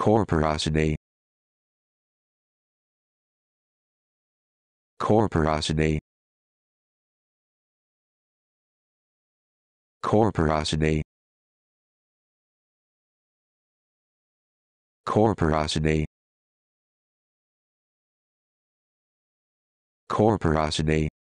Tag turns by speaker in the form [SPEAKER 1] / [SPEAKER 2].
[SPEAKER 1] Corporosity Corporosity Corporosity Corporosity Corporosity